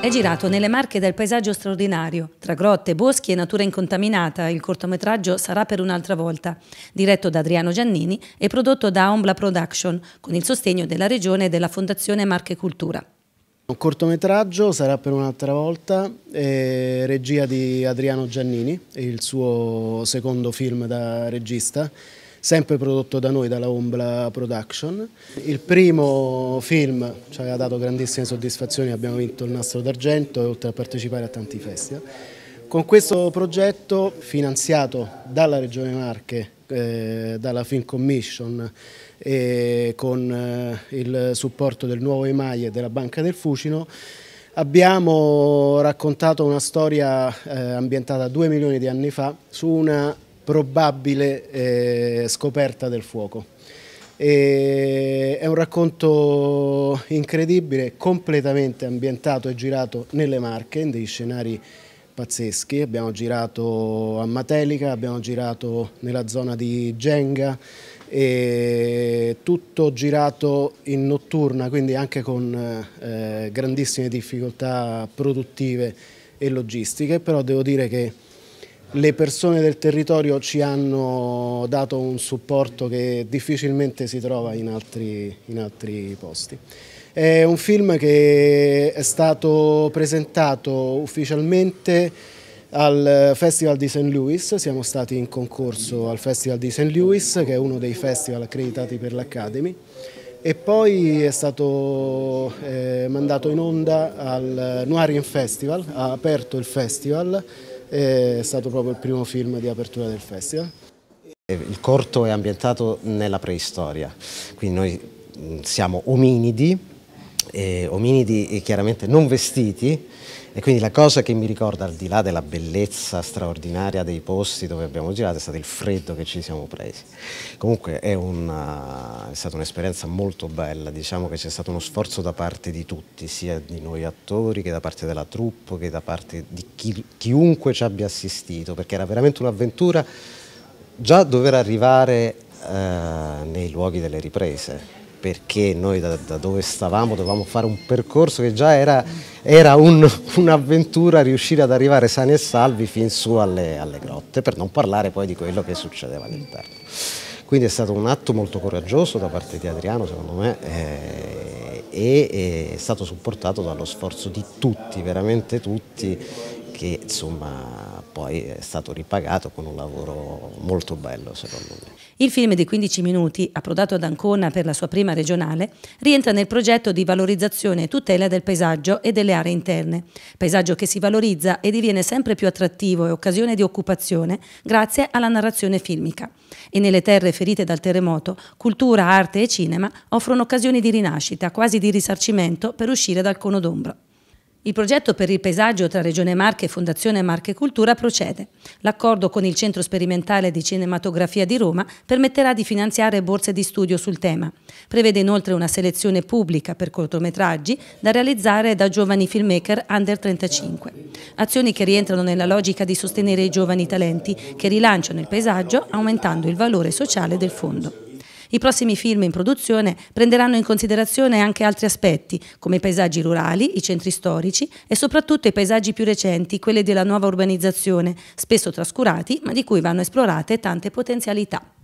È girato nelle marche del paesaggio straordinario, tra grotte, boschi e natura incontaminata. Il cortometraggio sarà per un'altra volta, diretto da Adriano Giannini e prodotto da Ombla Production, con il sostegno della Regione e della Fondazione Marche Cultura. Un cortometraggio sarà per un'altra volta, eh, regia di Adriano Giannini, il suo secondo film da regista sempre prodotto da noi, dalla Ombla Production. Il primo film ci aveva dato grandissime soddisfazioni, abbiamo vinto il nastro d'argento e oltre a partecipare a tanti festival. Con questo progetto finanziato dalla Regione Marche, eh, dalla Film Commission e con eh, il supporto del nuovo EMAI e della Banca del Fucino, abbiamo raccontato una storia eh, ambientata due milioni di anni fa su una probabile eh, scoperta del fuoco. E è un racconto incredibile, completamente ambientato e girato nelle Marche, in dei scenari pazzeschi. Abbiamo girato a Matelica, abbiamo girato nella zona di Genga, tutto girato in notturna, quindi anche con eh, grandissime difficoltà produttive e logistiche, però devo dire che le persone del territorio ci hanno dato un supporto che difficilmente si trova in altri, in altri posti. È un film che è stato presentato ufficialmente al Festival di St. Louis, siamo stati in concorso al Festival di St. Louis che è uno dei festival accreditati per l'Academy e poi è stato eh, mandato in onda al Noirien Festival, ha aperto il festival, è stato proprio il primo film di apertura del festival. Il corto è ambientato nella preistoria, quindi noi mm, siamo ominidi eh, ominidi chiaramente non vestiti e quindi la cosa che mi ricorda al di là della bellezza straordinaria dei posti dove abbiamo girato è stato il freddo che ci siamo presi. Comunque è, una, eh, è stata un'esperienza molto bella, diciamo che c'è stato uno sforzo da parte di tutti, sia di noi attori che da parte della troupe che da parte di chi, chiunque ci abbia assistito, perché era veramente un'avventura già dover arrivare eh, nei luoghi delle riprese perché noi da, da, dove stavamo dovevamo fare un percorso che già era, era un'avventura un riuscire ad arrivare sani e salvi fin su alle, alle, grotte, per non parlare poi di quello che succedeva all'interno. Quindi è stato un atto molto coraggioso da parte di Adriano, secondo me, eh, e è stato supportato dallo sforzo di tutti, veramente tutti, che insomma poi è stato ripagato con un lavoro molto bello secondo me. Il film di 15 minuti, approdato ad Ancona per la sua prima regionale, rientra nel progetto di valorizzazione e tutela del paesaggio e delle aree interne, paesaggio che si valorizza e diviene sempre più attrattivo e occasione di occupazione grazie alla narrazione filmica. E nelle terre ferite dal terremoto, cultura, arte e cinema offrono occasioni di rinascita, quasi di risarcimento per uscire dal cono d'ombra. Il progetto per il paesaggio tra Regione Marche e Fondazione Marche Cultura procede. L'accordo con il Centro Sperimentale di Cinematografia di Roma permetterà di finanziare borse di studio sul tema. Prevede inoltre una selezione pubblica per cortometraggi da realizzare da giovani filmmaker under 35. Azioni che rientrano nella logica di sostenere i giovani talenti che rilanciano il paesaggio aumentando il valore sociale del fondo. I prossimi film in produzione prenderanno in considerazione anche altri aspetti, come i paesaggi rurali, i centri storici e soprattutto i paesaggi più recenti, quelli della nuova urbanizzazione, spesso trascurati, ma di cui vanno esplorate tante potenzialità.